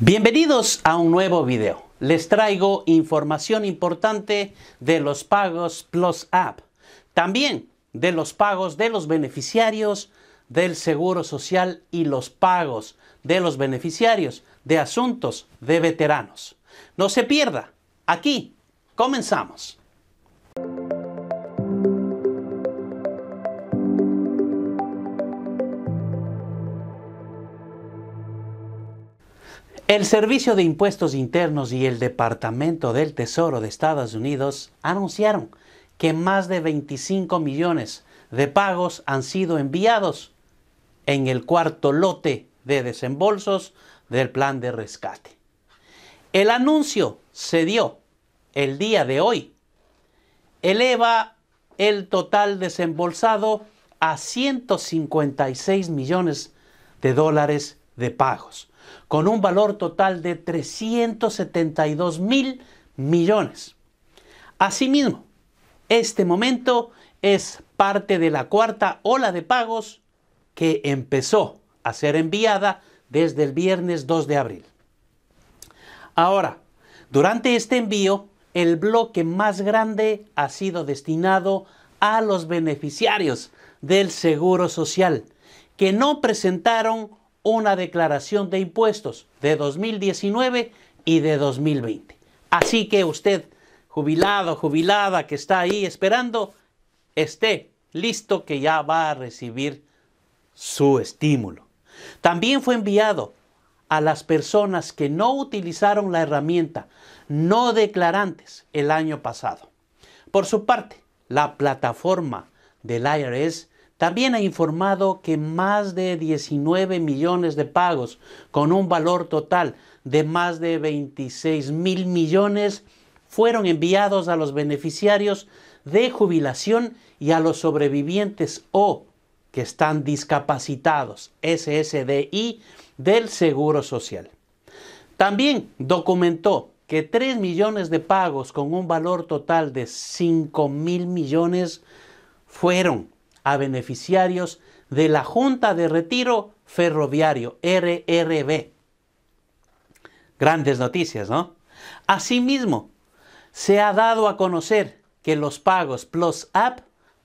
Bienvenidos a un nuevo video. Les traigo información importante de los pagos Plus App, también de los pagos de los beneficiarios del Seguro Social y los pagos de los beneficiarios de asuntos de veteranos. No se pierda, aquí comenzamos. El Servicio de Impuestos Internos y el Departamento del Tesoro de Estados Unidos anunciaron que más de 25 millones de pagos han sido enviados en el cuarto lote de desembolsos del plan de rescate. El anuncio se dio el día de hoy. Eleva el total desembolsado a 156 millones de dólares de pagos, con un valor total de 372 mil millones. Asimismo, este momento es parte de la cuarta ola de pagos que empezó a ser enviada desde el viernes 2 de abril. Ahora, durante este envío, el bloque más grande ha sido destinado a los beneficiarios del Seguro Social, que no presentaron una declaración de impuestos de 2019 y de 2020. Así que usted, jubilado, jubilada que está ahí esperando, esté listo que ya va a recibir su estímulo. También fue enviado a las personas que no utilizaron la herramienta no declarantes el año pasado. Por su parte, la plataforma del IRS también ha informado que más de 19 millones de pagos, con un valor total de más de 26 mil millones, fueron enviados a los beneficiarios de jubilación y a los sobrevivientes o que están discapacitados, SSDI, del Seguro Social. También documentó que 3 millones de pagos con un valor total de 5 mil millones fueron a beneficiarios de la Junta de Retiro Ferroviario, RRB. Grandes noticias, ¿no? Asimismo, se ha dado a conocer que los pagos Plus App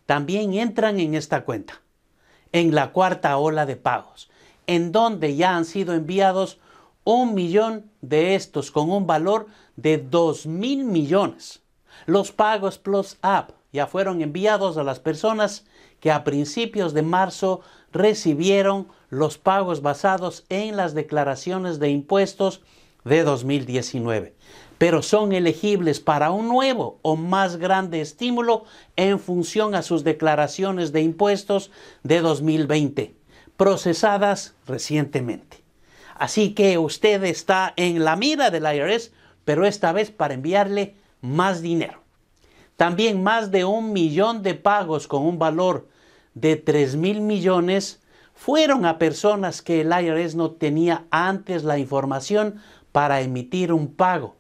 también entran en esta cuenta, en la cuarta ola de pagos, en donde ya han sido enviados un millón de estos con un valor de 2 mil millones. Los pagos Plus App ya fueron enviados a las personas que a principios de marzo recibieron los pagos basados en las declaraciones de impuestos de 2019, pero son elegibles para un nuevo o más grande estímulo en función a sus declaraciones de impuestos de 2020, procesadas recientemente. Así que usted está en la mira del IRS, pero esta vez para enviarle más dinero. También más de un millón de pagos con un valor de 3 mil millones fueron a personas que el IRS no tenía antes la información para emitir un pago,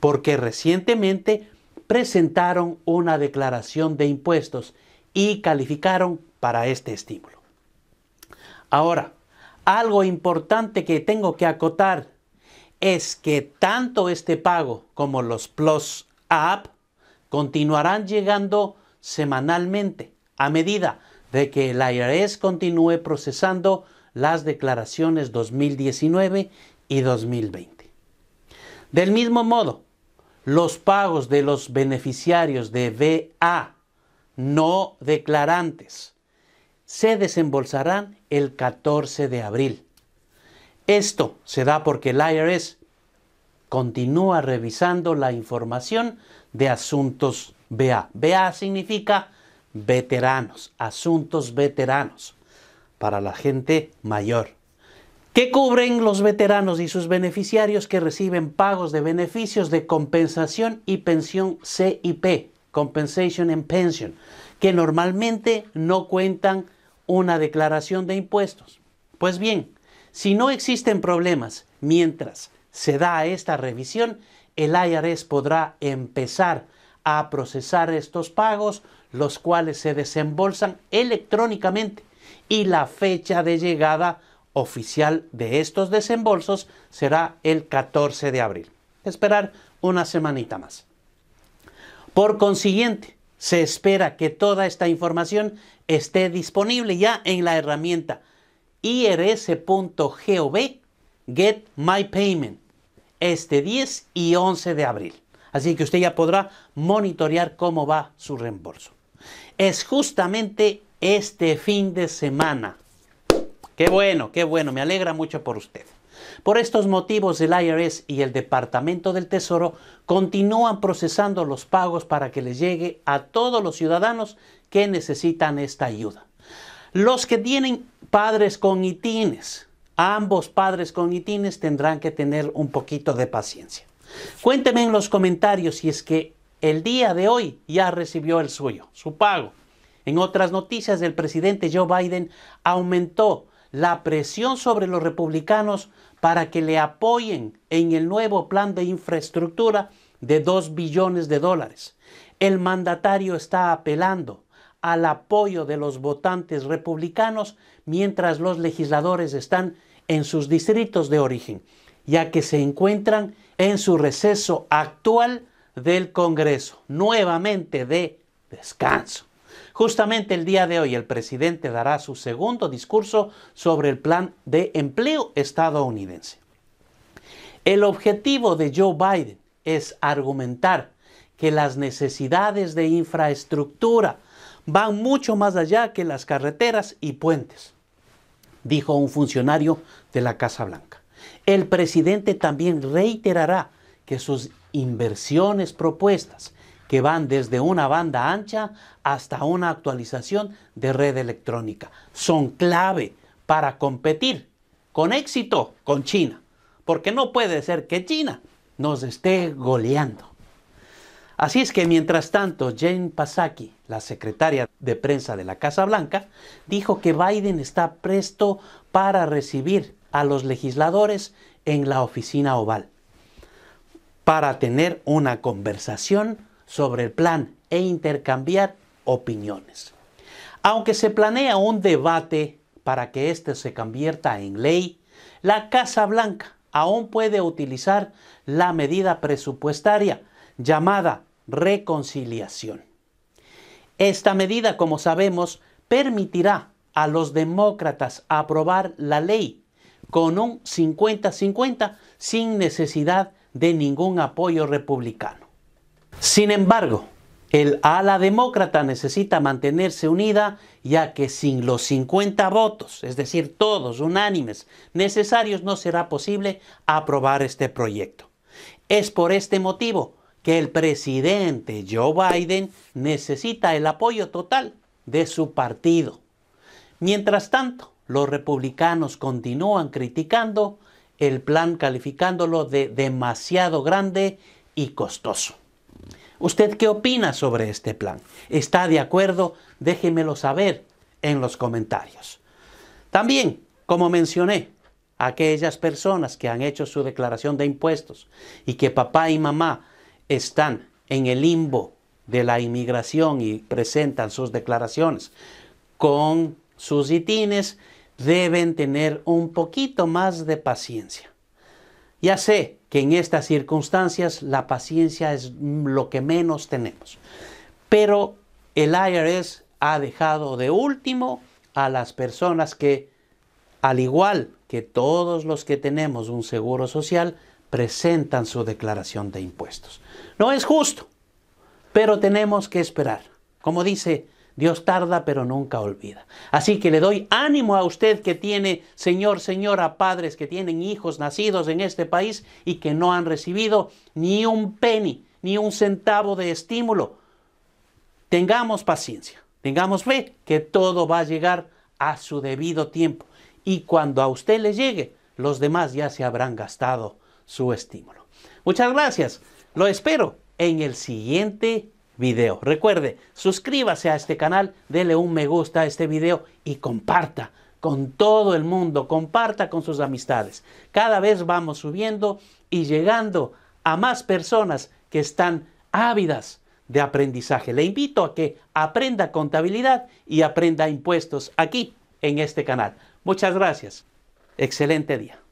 porque recientemente presentaron una declaración de impuestos y calificaron para este estímulo. Ahora, algo importante que tengo que acotar es que tanto este pago como los Plus App continuarán llegando semanalmente a medida de que el IRS continúe procesando las declaraciones 2019 y 2020. Del mismo modo, los pagos de los beneficiarios de VA no declarantes se desembolsarán el 14 de abril. Esto se da porque el IRS continúa revisando la información de asuntos BA. BA significa veteranos, asuntos veteranos, para la gente mayor. ¿Qué cubren los veteranos y sus beneficiarios que reciben pagos de beneficios de compensación y pensión CIP, Compensation and Pension, que normalmente no cuentan una declaración de impuestos? Pues bien, si no existen problemas mientras se da esta revisión, el IRS podrá empezar a procesar estos pagos, los cuales se desembolsan electrónicamente y la fecha de llegada oficial de estos desembolsos será el 14 de abril. Esperar una semanita más. Por consiguiente, se espera que toda esta información esté disponible ya en la herramienta irs.gov Get My Payment este 10 y 11 de abril. Así que usted ya podrá monitorear cómo va su reembolso. Es justamente este fin de semana. Qué bueno, qué bueno, me alegra mucho por usted. Por estos motivos, el IRS y el Departamento del Tesoro continúan procesando los pagos para que les llegue a todos los ciudadanos que necesitan esta ayuda. Los que tienen padres con itines, ambos padres cognitines tendrán que tener un poquito de paciencia. Cuénteme en los comentarios si es que el día de hoy ya recibió el suyo, su pago. En otras noticias, el presidente Joe Biden aumentó la presión sobre los republicanos para que le apoyen en el nuevo plan de infraestructura de 2 billones de dólares. El mandatario está apelando al apoyo de los votantes republicanos mientras los legisladores están en sus distritos de origen, ya que se encuentran en su receso actual del Congreso, nuevamente de descanso. Justamente el día de hoy el presidente dará su segundo discurso sobre el plan de empleo estadounidense. El objetivo de Joe Biden es argumentar que las necesidades de infraestructura van mucho más allá que las carreteras y puentes, dijo un funcionario de la Casa Blanca. El presidente también reiterará que sus inversiones propuestas, que van desde una banda ancha hasta una actualización de red electrónica, son clave para competir con éxito con China, porque no puede ser que China nos esté goleando. Así es que mientras tanto, Jane Pasaki, la secretaria de prensa de la Casa Blanca, dijo que Biden está presto para recibir a los legisladores en la oficina oval para tener una conversación sobre el plan e intercambiar opiniones. Aunque se planea un debate para que este se convierta en ley, la Casa Blanca aún puede utilizar la medida presupuestaria llamada reconciliación. Esta medida, como sabemos, permitirá a los demócratas aprobar la ley con un 50-50 sin necesidad de ningún apoyo republicano. Sin embargo, el ala demócrata necesita mantenerse unida ya que sin los 50 votos, es decir, todos unánimes necesarios, no será posible aprobar este proyecto. Es por este motivo que el presidente Joe Biden necesita el apoyo total de su partido. Mientras tanto, los republicanos continúan criticando el plan calificándolo de demasiado grande y costoso. ¿Usted qué opina sobre este plan? ¿Está de acuerdo? Déjemelo saber en los comentarios. También, como mencioné, aquellas personas que han hecho su declaración de impuestos y que papá y mamá están en el limbo de la inmigración y presentan sus declaraciones con sus itines, deben tener un poquito más de paciencia. Ya sé que en estas circunstancias la paciencia es lo que menos tenemos, pero el IRS ha dejado de último a las personas que, al igual que todos los que tenemos un seguro social, presentan su declaración de impuestos. No es justo, pero tenemos que esperar. Como dice, Dios tarda pero nunca olvida. Así que le doy ánimo a usted que tiene, señor, señora, padres que tienen hijos nacidos en este país y que no han recibido ni un penny, ni un centavo de estímulo. Tengamos paciencia, tengamos fe que todo va a llegar a su debido tiempo. Y cuando a usted le llegue, los demás ya se habrán gastado su estímulo. Muchas gracias. Lo espero en el siguiente video. Recuerde, suscríbase a este canal, dele un me gusta a este video y comparta con todo el mundo, comparta con sus amistades. Cada vez vamos subiendo y llegando a más personas que están ávidas de aprendizaje. Le invito a que aprenda contabilidad y aprenda impuestos aquí en este canal. Muchas gracias. Excelente día.